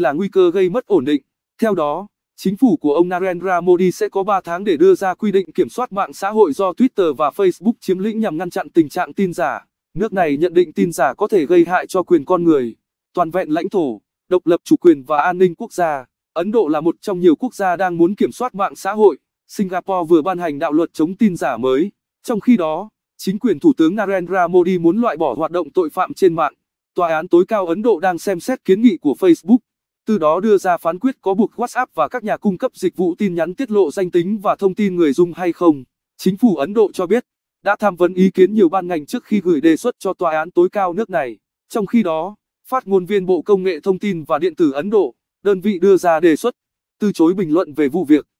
là nguy cơ gây mất ổn định. Theo đó, chính phủ của ông Narendra Modi sẽ có 3 tháng để đưa ra quy định kiểm soát mạng xã hội do Twitter và Facebook chiếm lĩnh nhằm ngăn chặn tình trạng tin giả. Nước này nhận định tin giả có thể gây hại cho quyền con người, toàn vẹn lãnh thổ, độc lập chủ quyền và an ninh quốc gia. Ấn Độ là một trong nhiều quốc gia đang muốn kiểm soát mạng xã hội. Singapore vừa ban hành đạo luật chống tin giả mới. Trong khi đó, chính quyền Thủ tướng Narendra Modi muốn loại bỏ hoạt động tội phạm trên mạng. Tòa án tối cao Ấn Độ đang xem xét kiến nghị của Facebook từ đó đưa ra phán quyết có buộc WhatsApp và các nhà cung cấp dịch vụ tin nhắn tiết lộ danh tính và thông tin người dùng hay không. Chính phủ Ấn Độ cho biết, đã tham vấn ý kiến nhiều ban ngành trước khi gửi đề xuất cho tòa án tối cao nước này. Trong khi đó, phát ngôn viên Bộ Công nghệ Thông tin và Điện tử Ấn Độ, đơn vị đưa ra đề xuất, từ chối bình luận về vụ việc.